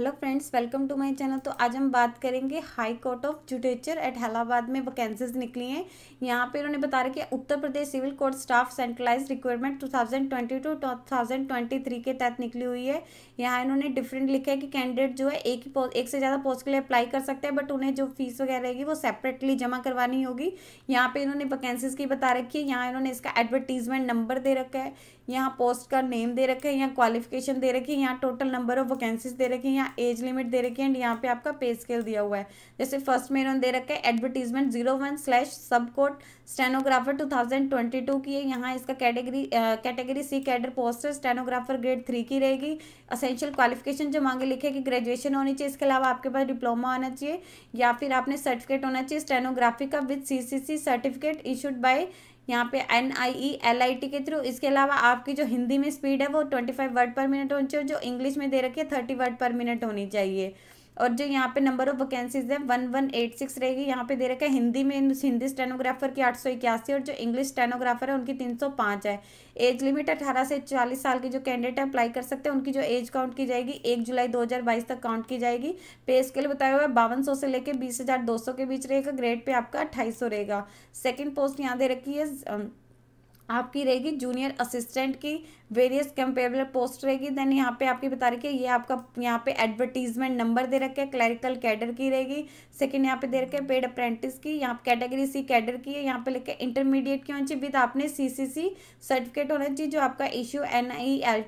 hello friends welcome to my channel तो आज हम बात करेंगे high court of judicature at Allahabad में वैकेंसीज निकली हैं यहाँ पे उन्होंने बता रहा कि Uttar Pradesh civil court staff centralise requirement 2022 to 2023 के तहत निकली हुई है यहाँ इन्होंने डिफरेंट लिखा है कि कैंडिडेट जो है एक ही एक से ज़्यादा पोस्ट के लिए अप्लाई कर सकते हैं बट उन्हें जो फीस वगैरह रहेगी वो सेपरेटली जमा करवानी होगी यहाँ पर इन्होंने वैकेंसीज की बता रखी है यहाँ इन्होंने इसका एडवर्टीजमेंट नंबर दे रखा है यहाँ पोस्ट का नेम दे रखा है यहाँ क्वालिफिकेशन दे रखी है यहाँ टोटल नंबर ऑफ वैकेंसीज दे रखी है यहाँ एज लिमिट दे रखी है एंड यहाँ पे आपका पे स्केल दिया हुआ है जैसे फर्स्ट में इन्होंने दे रखा है advertisement zero one slash sub code stenographer two thousand twenty two की है यहाँ इसका category category C cadre post stenographer grade three की रहेगी असेंशियल क्वालिफिकेशन जो मांगे लिखे कि ग्रेजुएशन होनी चाहिए इसके अलावा आपके पास डिप्लोमा होना चाहिए या फिर आपने सर्टिफिकेट होना चाहिए स्टेनोग्राफी का with C certificate issued by यहाँ पे N I E L I T के थ्रू इसके अलावा आपकी जो हिंदी में स्पीड है वो twenty five word per minute होनी चाहिए जो इंग्लिश में दे रखी है थर्टी वर्ड पर मिनट होनी चाहिए और जो यहाँ पे नंबर ऑफ वैकेंसीज है वन वन एट सिक्स रहेगी यहाँ पे दे रखा है हिंदी में हिंदी स्टेनोग्राफर की आठ सौ इक्यासी और जो इंग्लिश स्टेनोग्राफर है उनकी तीन सौ पाँच है एज लिमिट अठारह से चालीस साल के जो कैंडिडेट अप्लाई कर सकते हैं उनकी जो एज काउंट की जाएगी एक जुलाई दो हज़ार बाईस तक काउंट की जाएगी पे स्केल बताया हुआ है बावन सौ से लेकर बीस हज़ार दो सौ के बीच रहेगा ग्रेड पे आपका अट्ठाईस सौ रहेगा सेकेंड पोस्ट यहाँ दे रखी है आपकी रहेगी जूनियर असिस्टेंट की वेरियस कंपेरेबल पोस्ट रहेगी देन यहाँ पे आपकी बता रखी है ये आपका यहाँ पे एडवर्टीजमेंट नंबर दे रखे है क्लरिकल कैडर की रहेगी सेकंड यहाँ पे दे रखे है पेड अप्रेंटिस की यहाँ कैटेगरी सी कैडर की है यहाँ पे लिखे इंटरमीडिएट की होनी चाहिए विद आपने सीसीसी सर्टिफिकेट होना चाहिए जो आपका इश्यू एन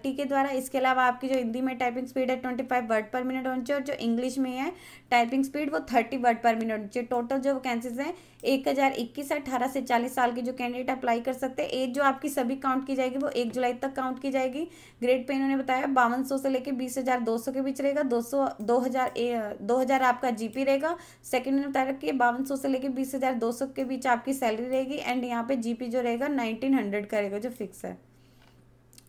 के द्वारा इसके अलावा आपकी जो हिंदी में टाइपिंग स्पीड है ट्वेंटी वर्ड पर मिनट होनी चाहिए और जो इंग्लिश में है टाइपिंग स्पीड वो थर्टी वर्ड पर मिनट जो टोटल जो वैकेंसीज हैं एक हज़ार इक्कीस अठारह से चालीस साल के जो कैंडिडेट अप्लाई कर सकते हैं एज जो आपकी सभी काउंट की जाएगी वो एक जुलाई तक काउंट की जाएगी ग्रेड पे इन्होंने बताया बावन सौ से लेकर बीस हज़ार दो सौ के बीच रहेगा दो सौ दो हज़ार दो हज़ार आपका जीपी रहेगा सेकेंड इन्होंने बताया कि बावन सौ से लेकर बीस हज़ार दो सौ के बीच आपकी सैलरी रहेगी एंड यहाँ पे जीपी जो रहेगा नाइनटीन हंड्रेड का रहेगा जो फिक्स है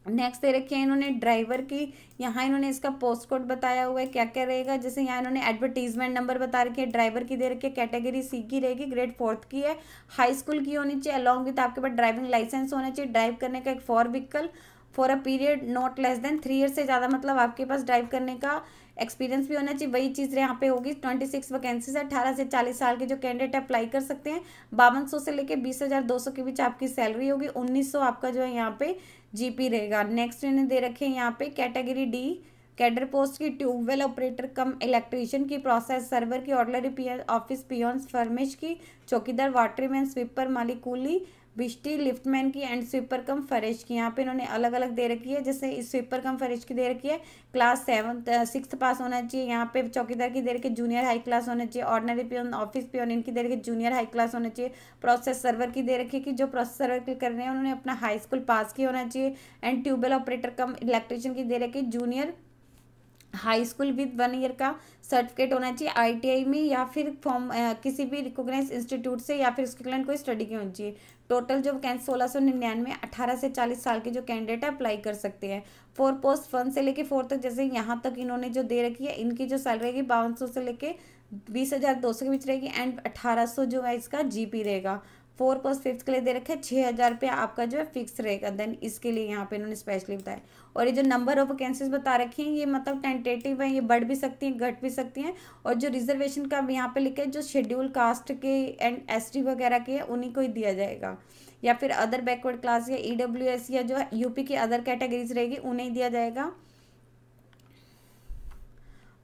नेक्स्ट दे रखे है इन्होंने ड्राइवर की यहाँ इन्होंने इसका पोस्ट कोड बताया हुआ है क्या क्या रहेगा जैसे यहाँ इन्होंने एडवर्टीजमेंट नंबर बता रखे है ड्राइवर की दे रखी है कैटेगरी सी की रहेगी ग्रेड फोर्थ की है हाई स्कूल की होनी चाहिए अलॉन्ग विथ आपके पास ड्राइविंग लाइसेंस होना चाहिए ड्राइव करने का एक four vehicle for a period not less than three year से ज़्यादा मतलब आपके पास ड्राइव करने का एक्सपीरियंस भी होना चाहिए वही चीज़ यहाँ पे होगी ट्वेंटी सिक्स वैकेंसीज अठारह से चालीस साल के जो कैंडिडेट अप्लाई कर सकते हैं बावन सौ से लेकर बीस हज़ार दो सौ के बीच आपकी सैलरी होगी उन्नीस सौ आपका जो है यहाँ पे जीपी रहेगा नेक्स्ट इन्हें दे रखे हैं यहाँ पे कैटेगरी डी कैडर पोस्ट की ट्यूबवेल ऑपरेटर कम इलेक्ट्रीशियन की प्रोसेस सर्वर की ऑर्डलरी ऑफिस पियोन्स फर्मेश की चौकीदार वाटरमैन स्वीपर मालिक कूली बिस्टी लिफ्टमैन की एंड स्वीपर कम फरेज की यहाँ पे इन्होंने अलग अलग दे रखी है जैसे स्वीपर कम फरेज की दे रखी है क्लास सेवन सिक्स पास होना चाहिए यहाँ पे चौकीदार की दे रखी जूनियर हाई क्लास होना चाहिए ऑर्डनरी पियोन ऑफिस पियोन इनकी दे रखी जूनियर हाई क्लास होना चाहिए प्रोसेस सर्वर की दे रखी है कि जो प्रोसेस सर्वर की कर रहे हैं उन्होंने अपना हाई स्कूल पास किया होना चाहिए and tubewell operator cum electrician की दे रखी junior high school with one year का सर्टिफिकेट होना चाहिए आईटीआई में या फिर फॉर्म किसी भी रिकोगनाइज इंस्टीट्यूट से या फिर उसके कोई स्टडी की होनी चाहिए टोटल जो कैंस सोलह सौ निन्यानवे अठारह से चालीस साल के जो कैंडिडेट है अप्लाई कर सकते हैं फोर पोस्ट वन से लेके फोर तक जैसे यहाँ तक इन्होंने जो दे रखी है इनकी जो सैलरी रहेगी बावन सौ से लेके बीस हज़ार दो सौ के बीच रहेगी एंड अठारह सौ जो है इसका जीपी रहेगा फोर प्लस फिफ्थ के लिए दे रखा है छः हज़ार रुपये आपका जो है फिक्स रहेगा देन इसके लिए यहाँ पे इन्होंने स्पेशली बताया और ये जो नंबर ऑफ वैकेंसीज बता रखी हैं ये मतलब टेंटेटिव है ये बढ़ भी सकती हैं घट भी सकती हैं और जो रिजर्वेशन का यहाँ पे लिखा है जो शेड्यूल कास्ट के एंड एस वगैरह के हैं उन्हीं को ही दिया जाएगा या फिर अदर बैकवर्ड क्लास या ई e या जो यूपी की अदर कैटेगरीज रहेगी उन्हें दिया जाएगा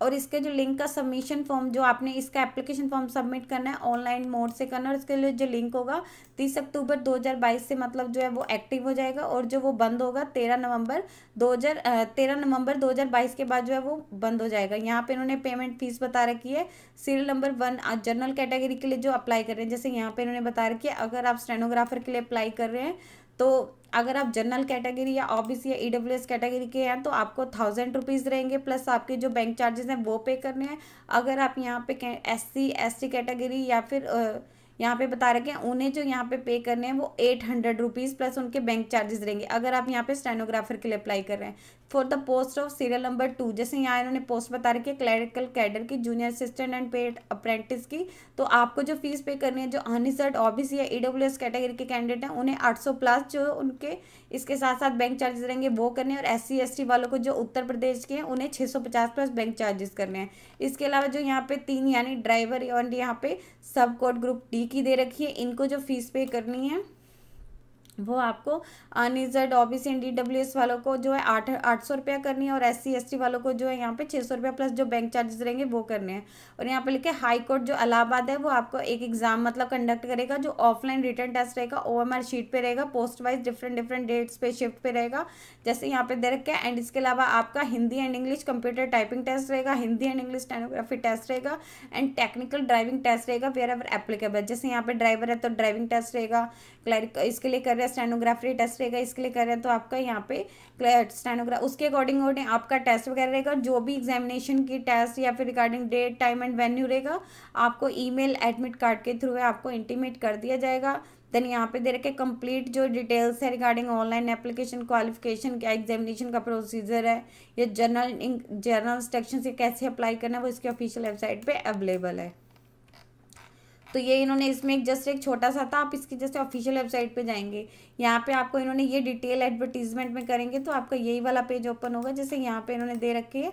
और इसके जो लिंक का सबमिशन फॉर्म जो आपने इसका एप्लीकेशन फॉर्म सबमिट करना है ऑनलाइन मोड से करना है और इसके लिए जो लिंक होगा तीस अक्टूबर 2022 से मतलब जो है वो एक्टिव हो जाएगा और जो वो बंद होगा तेरह नवंबर 2000 तेरह नवंबर 2022 के बाद जो है वो बंद हो जाएगा यहाँ पे इन्होंने पेमेंट फीस बता रखी है serial number one general category के लिए जो अप्लाई कर रहे हैं जैसे यहाँ पे इन्होंने बता रखी है अगर आप स्टेनोग्राफर के लिए अप्लाई कर रहे हैं तो अगर आप जनरल कैटेगरी या ओबीसी या ईडब्ल्यू e कैटेगरी के हैं तो आपको थाउजेंड रुपीज़ रहेंगे प्लस आपके जो बैंक चार्जेस हैं वो पे करने हैं अगर आप यहाँ पे एस सी कैटेगरी या फिर यहाँ पे बता रखे हैं उन्हें जो यहाँ पे पे करने हैं वो एट हंड्रेड रुपीज़ प्लस उनके बैंक चार्जेस रहेंगे अगर आप यहाँ पे स्टेनोग्राफर के लिए अप्लाई कर रहे हैं for the post of serial number two जैसे यहाँ इन्होंने पोस्ट बता रखी है क्लैरिकल कैडर की junior assistant and paid apprentice की तो आपको जो फीस पे करनी है जो अनरिजर्ट ओबीसी या ईडब्ल्यूएस e कैटेगरी के कैंडिडेट हैं उन्हें सौ प्लस जो उनके इसके साथ साथ बैंक चार्जेस रहेंगे वो करने और एस सी वालों को जो उत्तर प्रदेश के हैं उन्हें पचास प्लस बैंक चार्जेस करने हैं इसके अलावा जो यहाँ पे तीन यानी ड्राइवर एंड यहाँ पे सब कोड ग्रुप डी की दे रखी है इनको जो फीस पे करनी है वो आपको unreserved O B C and D W S वालों को जो है आठ आठ सौ रुपया करनी है और एस सी एस टी वालों को जो है यहाँ पे छः सौ रुपया प्लस जो बैंक चार्जेस रहेंगे वो करने हैं और यहाँ पे लिखे हाई कोर्ट जो इलाहाबाद है वो आपको एक एग्जाम मतलब कंडक्ट करेगा जो ऑफलाइन रिटर्न टेस्ट रहेगा ओ एम आर शीट पर रहेगा post wise different different dates पे शिफ्ट पे रहेगा जैसे यहाँ पे दे रखे एंड इसके अलावा आपका Hindi and English computer typing test रहेगा Hindi and English stenography test रहेगा एंड टेक्निकल ड्राइविंग टेस्ट रहेगा वेयर एवर एप्लीकेबल जैसे यहाँ पे ड्राइवर है तो ड्राइविंग टेस्ट रहेगा क्लैरिक इसके लिए कर रहे स्टेनोग्राफी टेस्ट रहेगा इसके लिए कर रहे हैं तो आपका यहाँ पे स्टेनोग्राफ उसके अकॉर्डिंग आपका टेस्ट वगैरह रहेगा जो भी एग्जामिनेशन की टेस्ट या फिर regarding date time and venue रहेगा आपको ईमेल एडमिट कार्ड के थ्रू आपको इंटीमेट कर दिया जाएगा देन यहाँ पे दे रखे कंप्लीट जो डिटेल्स है रिगार्डिंग ऑनलाइन एप्लीकेशन क्वालिफिकेशन क्या एग्जामिनेशन का प्रोसीजर है या जनरल जनरल इंस्ट्रक्शन से कैसे अप्लाई करना है वो इसके ऑफिशियल वेबसाइट पे अवेलेबल है तो ये इन्होंने इसमें एक जस्ट एक छोटा सा था आप इसकी जैसे ऑफिशियल वेबसाइट पे जाएंगे यहाँ पे आपको इन्होंने ये डिटेल एडवर्टीजमेंट में करेंगे तो आपका यही वाला पेज ओपन होगा जैसे यहाँ पे इन्होंने दे रखे है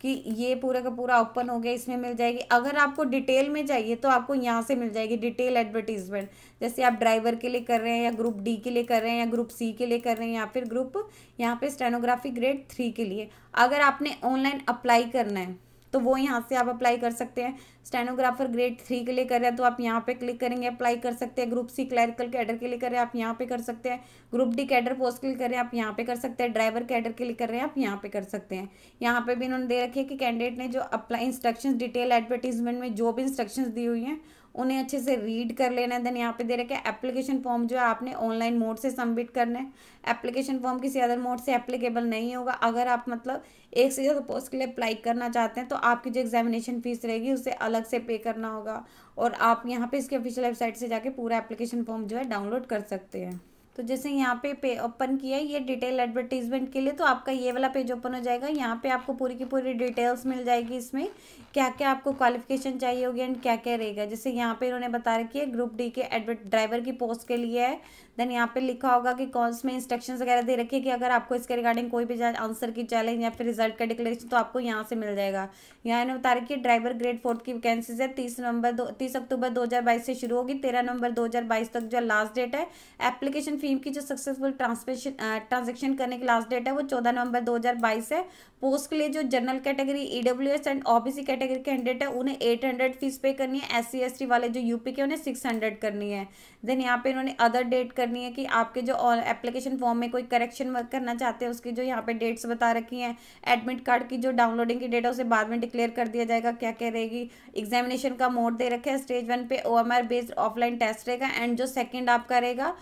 कि ये पूरा का पूरा ओपन हो गया इसमें मिल जाएगी अगर आपको डिटेल में चाहिए तो आपको यहाँ से मिल जाएगी डिटेल एडवर्टीजमेंट जैसे आप ड्राइवर के लिए कर रहे हैं या ग्रुप डी के लिए कर रहे हैं या ग्रुप सी के लिए कर रहे हैं या फिर ग्रुप यहाँ पे स्टेनोग्राफी ग्रेड थ्री के लिए अगर आपने ऑनलाइन अप्लाई करना है तो वो यहाँ से आप अप्लाई कर सकते हैं स्टेनोग्राफर ग्रेड थ्री के लिए कर रहे हैं तो आप यहाँ पे क्लिक करेंगे अप्लाई कर सकते हैं ग्रुप सी क्लैरिकल कैडर के लिए कर रहे हैं आप यहाँ पे कर सकते हैं ग्रुप डी कैडर पोस्ट के लिए कर रहे हैं आप यहाँ पे कर सकते हैं ड्राइवर कैडर के लिए कर रहे हैं आप यहाँ पे कर सकते हैं यहाँ पे भी इन्होंने दे रखे कि कैंडिडेट ने जो अप्लाई इंस्ट्रक्शन डिटेल एडवर्टीजमेंट में जो भी इंस्ट्रक्शन दी हुई हैं उन्हें अच्छे से रीड कर लेना है देन यहाँ पे दे रखे एप्लीकेशन फॉर्म जो है आपने ऑनलाइन मोड से सबमिट करना है एप्लीकेशन फॉर्म किसी अदर मोड से एप्लीकेबल नहीं होगा अगर आप मतलब एक से ज़्यादा पोस्ट के लिए अप्लाई करना चाहते हैं तो आपकी जो एग्जामिनेशन फीस रहेगी उसे अलग से पे करना होगा और आप यहाँ पे इसके ऑफिशियल वेबसाइट से जाके पूरा एप्लीकेशन फॉर्म जो है डाउनलोड कर सकते हैं तो जैसे यहाँ पे पे ओपन किया है ये डिटेल एडवर्टीजमेंट के लिए तो आपका ये वाला पेज ओपन हो जाएगा यहाँ पे आपको पूरी की पूरी डिटेल्स मिल जाएगी इसमें क्या क्या आपको क्वालिफिकेशन चाहिए होगी एंड क्या क्या रहेगा जैसे यहाँ पे इन्होंने बता रखी है ग्रुप डी के एडवर्ट ड्राइवर की पोस्ट के लिए है देन यहाँ पे लिखा होगा कि कौन में इंस्ट्रक्शन वगैरह दे रखी है कि अगर आपको इसके रिगार्डिंग कोई भी आंसर की चैलेंज या फिर रिजल्ट का डिक्लेरेशन तो आपको यहाँ से मिल जाएगा यहाँ इन्होंने बता रखी है ड्राइवर ग्रेड फोर्थ की वैकेंसीज है तीस नवंबर दो तीस अक्टूबर दो से शुरू होगी तेरह नवंबर दो तक जो लास्ट डेट है एप्लीकेशन फीम की जो सक्सेसफुल ट्रांसमिशन ट्रांजेक्शन करने की लास्ट डेट है वो चौदह नवंबर 2022 है पोस्ट के लिए जो general category E W S and OBC category candidate है उन्हें एट हंड्रेड फीस पे करनी है एस सी वाले जो यूपी के उन्हें सिक्स हंड्रेड करनी है देन यहाँ पे इन्होंने अदर डेट करनी है कि आपके जो एप्लीकेशन फॉर्म में कोई करेक्शन करना चाहते हैं उसकी जो यहाँ पे डेट्स बता रखी हैं एडमिट कार्ड की जो डाउनलोडिंग की डेट है उसे बाद में डिक्लेयर कर दिया जाएगा क्या क्या रहेगी एग्जामिनेशन का मोड दे रखे है स्टेज वन पे ओ बेस्ड ऑफलाइन टेस्ट रहेगा एंड जो सेकेंड आपका रहेगा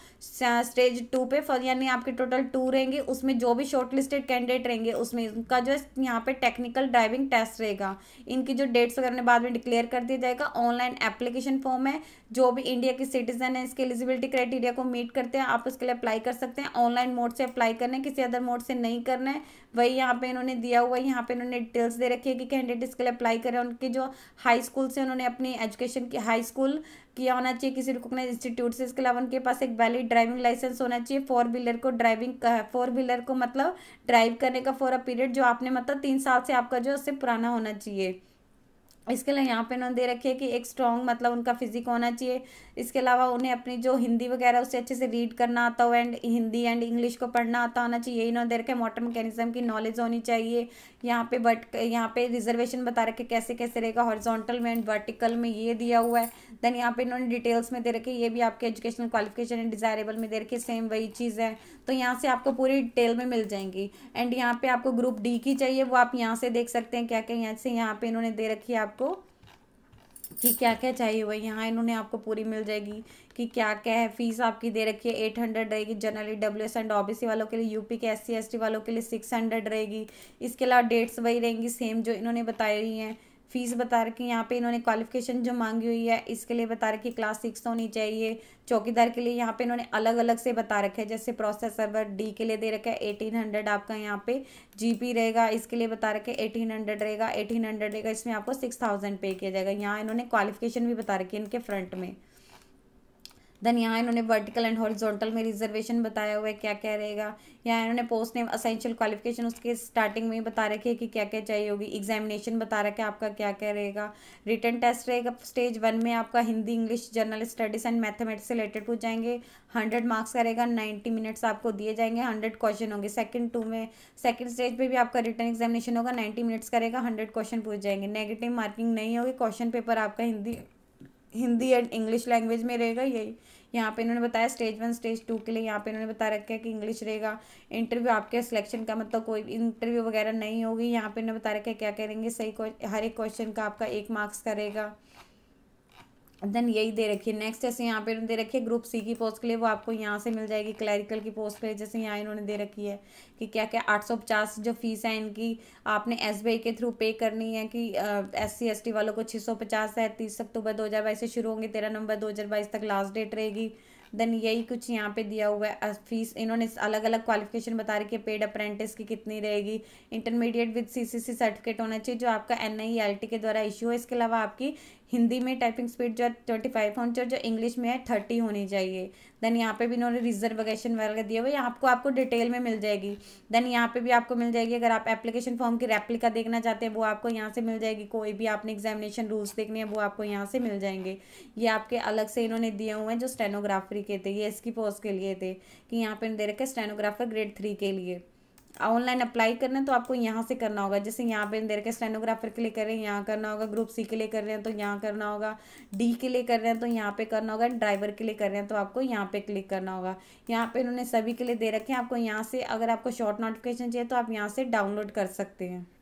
स्टेज टू पे यानी आपके टोटल टू रहेंगे उसमें जो भी शॉर्ट लिस्टेड कैंडिडेट रहेंगे उसमें उनका जो है यहाँ पे टेक्निकल ड्राइविंग टेस्ट रहेगा इनकी जो डेट्स वगैरह बाद में डिक्लेयर कर दिया जाएगा ऑनलाइन एप्लीकेशन फॉर्म है जो भी इंडिया के सिटीजन है इसके एलिजिबिलिटी क्राइटेरिया को मीट करते हैं आप उसके लिए अप्लाई कर सकते हैं ऑनलाइन मोड से अप्लाई करना है किसी अदर मोड से नहीं करना है वही यहाँ पे इन्होंने दिया हुआ है यहाँ पे इन्होंने डिटेल्स दे रखी है कि कैंडिडेट इसके लिए अप्लाई करें उनके जो हाई स्कूल से उन्होंने अपनी एजुकेशन की हाई स्कूल किया होना चाहिए किसी रिकोगनाइज इंस्टीट्यूट से इसके अलावा उनके पास एक वैलिड ड्राइविंग लाइसेंस होना चाहिए फोर व्हीलर को ड्राइविंग फोर व्हीलर को मतलब ड्राइव करने का फॉर अ पीरियड जो आपने मतलब तीन साल से आपका जो उससे पुराना होना चाहिए इसके लिए यहाँ पे उन्होंने दे रखे है कि एक स्ट्रॉन्ग मतलब उनका फिजिक होना चाहिए इसके अलावा उन्हें अपनी जो हिंदी वगैरह उसे अच्छे से रीड करना आता हो एंड हिंदी एंड इंग्लिश को पढ़ना आता होना चाहिए यही इन्होंने दे रखे मोटर मैकेनिज्म की नॉलेज होनी चाहिए यहाँ पे बट यहाँ पे रिजर्वेशन बता रखे कैसे कैसे रहेगा हॉर्जोंटल में एंड वर्टिकल में ये दिया हुआ है देन यहाँ पे इन्होंने डिटेल्स में दे रखे ये भी आपके एजुकेशनल क्वालिफिकेशन एंड डिजायरेबल में दे रखी सेम वही चीज़ है तो यहाँ से आपको पूरी डिटेल में मिल जाएंगी एंड यहाँ पे आपको ग्रुप डी की चाहिए वो आप यहाँ से देख सकते हैं क्या क्या यहाँ से यहाँ पे इन्होंने दे रखी है आप आपको कि क्या क्या चाहिए हुआ यहाँ इन्होंने आपको पूरी मिल जाएगी कि क्या क्या है फीस आपकी दे रखी है एट हंड्रेड रहेगी generally W S and OBC वालों के लिए यूपी के एस सी वालों के लिए सिक्स हंड्रेड रहेगी इसके अलावा डेट्स वही रहेंगी सेम जो इन्होंने बताई रही हैं फीस बता रखी यहाँ पे इन्होंने क्वालिफिकेशन जो मांगी हुई है इसके लिए बता रखी क्लास सिक्स तो होनी चाहिए चौकीदार के लिए यहाँ पे इन्होंने अलग अलग से बता रखा है जैसे प्रोसेस सर्वर डी के लिए दे रखा है एटीन हंड्रेड आपका यहाँ पे जीपी रहेगा इसके लिए बता रखे एटीन हंड्रेड रहेगा एटीन हंड्रेड रहेगा इसमें आपको सिक्स थाउजेंड पे किया जाएगा यहाँ इन्होंने क्वालिफिकेशन भी बता रखी है इनके फ्रंट में देन यहाँ इन्होंने वर्टिकल एंड हॉरिजॉन्टल में रिजर्वेशन बताया हुआ है क्या क्या रहेगा यहाँ इन्होंने पोस्ट नेम असेंशियल क्वालिफिकेशन उसके स्टार्टिंग में बता रखी है कि क्या क्या चाहिए होगी एग्जामिनेशन बता रखे आपका क्या क्या रहेगा रिटर्न टेस्ट रहेगा स्टेज वन में आपका Hindi English general studies and mathematics से रिलेटेड हो जाएंगे हंड्रेड मार्क्स का रहेगा नाइन्टी मिनट्स आपको दिए जाएंगे हंड्रेड क्वेश्चन होंगे सेकंड टू में सेकंड स्टेज पे भी आपका रिटर्न एग्जामिनेशन होगा नाइन्टी मिनट्स का रहेगा हंड्रेड क्वेश्चन पूछ जाएंगे नेगेटिव मार्किंग नहीं होगी क्वेश्चन पेपर आपका Hindi Hindi and English language में रहेगा यही यहाँ पे इन्होंने बताया स्टेज वन स्टेज टू के लिए यहाँ पे इन्होंने बता रखा है कि इंग्लिश रहेगा इंटरव्यू आपके सिलेक्शन का मतलब कोई इंटरव्यू वगैरह नहीं होगी यहाँ पे इन्होंने बता रखा है क्या करेंगे सही हर एक क्वेश्चन का आपका एक मार्क्स करेगा रहेगा देन यही दे रखिए नेक्स्ट जैसे यहाँ पे दे रखिए ग्रुप सी की पोस्ट के लिए वो आपको यहाँ से मिल जाएगी क्लैरिकल की पोस्ट के लिए जैसे यहाँ इन्होंने दे रखी है कि क्या क्या आठ सौ पचास जो फीस है इनकी आपने एस बी आई के थ्रू पे करनी है कि एस सी एस टी वालों को छः सौ पचास है तीस अक्टूबर दो हज़ार बाईस से शुरू होंगे तेरह नवंबर दो हज़ार बाईस तक लास्ट डेट रहेगी देन यही कुछ यहाँ पे दिया हुआ है फीस इन्होंने अलग अलग क्वालिफिकेशन बता रखी है पेड अप्रेंटिस की कितनी रहेगी इंटरमीडिएट विद सीसीसी सर्टिफिकेट होना चाहिए जो आपका एन आई एल टी के द्वारा इश्यू है इसके अलावा आपकी हिंदी में टाइपिंग स्पीड जो है ट्वेंटी फाइव होनी चाहिए जो इंग्लिश में है थर्टी होनी चाहिए देन यहाँ पे भी इन्होंने रिजर्वेशन वगैरह दिया हुआ है आपको आपको डिटेल में मिल जाएगी देन यहाँ पे भी आपको मिल जाएगी अगर आप एप्लीकेशन फॉर्म की रेप्लिका देखना चाहते हैं वो आपको यहाँ से मिल जाएगी कोई भी आपने एग्जामिनेशन रूल्स देखने हैं वो आपको यहाँ से मिल जाएंगे ये आपके अलग से इन्होंने दिए हुए हैं जो स्टेनोग्राफरी के थे ये इसकी पोस्ट के लिए थे कि यहाँ पर दे रखे स्टेनोग्राफर ग्रेड थ्री के लिए ऑनलाइन अप्लाई करना है तो आपको यहाँ से करना होगा जैसे यहाँ पे दे के स्टेनोग्राफर के लिए कर रहे हैं यहाँ करना होगा ग्रुप सी के लिए कर रहे हैं तो यहाँ करना होगा डी के लिए कर रहे हैं तो यहाँ पे करना होगा ड्राइवर के लिए कर रहे हैं तो आपको यहाँ पे क्लिक करना होगा यहाँ पे इन्होंने सभी के लिए दे रखे हैं आपको यहाँ से अगर आपको शॉर्ट नोटिफिकेशन चाहिए तो आप यहाँ से डाउनलोड कर सकते हैं